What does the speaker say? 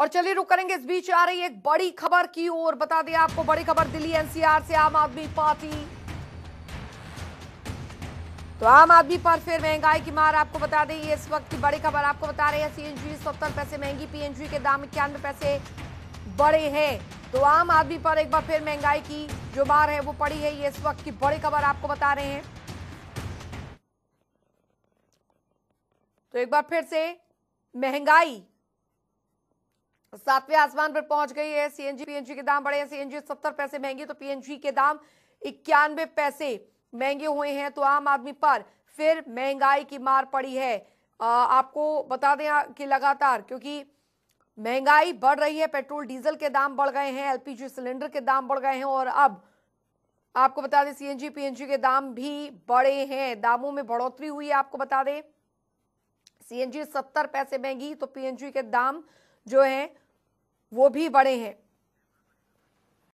और चलिए रुक करेंगे इस बीच आ रही एक बड़ी खबर की ओर बता दें आपको बड़ी खबर दिल्ली एनसीआर से आम आदमी पार्टी तो आम आदमी पर फिर महंगाई की मार आपको बता दें ये इस वक्त की बड़ी खबर आपको बता रहे हैं सीएनजी सत्तर पैसे महंगी पीएनजी के दाम इक्यानवे पैसे बड़े हैं तो आम आदमी पर एक बार फिर महंगाई की जो मार है वो पड़ी है ये इस वक्त की बड़ी खबर आपको बता रहे हैं तो एक बार फिर से महंगाई सातवें आसमान पर पहुंच गई है सीएनजी पीएनजी के दाम बढ़े हैं सीएनजी सत्तर पैसे महंगी तो पीएनजी के दाम इक्यानवे पैसे महंगे हुए हैं तो आम आदमी पर फिर महंगाई की मार पड़ी है आ, आपको बता दें कि लगातार क्योंकि महंगाई बढ़ रही है पेट्रोल डीजल के दाम बढ़ गए हैं एलपीजी सिलेंडर के दाम बढ़ गए हैं और अब आपको बता दें सीएनजी पीएनजी के दाम भी बढ़े हैं दामों में बढ़ोतरी हुई है आपको बता दें सीएनजी सत्तर पैसे महंगी तो पीएनजी के दाम जो हैं वो भी बड़े हैं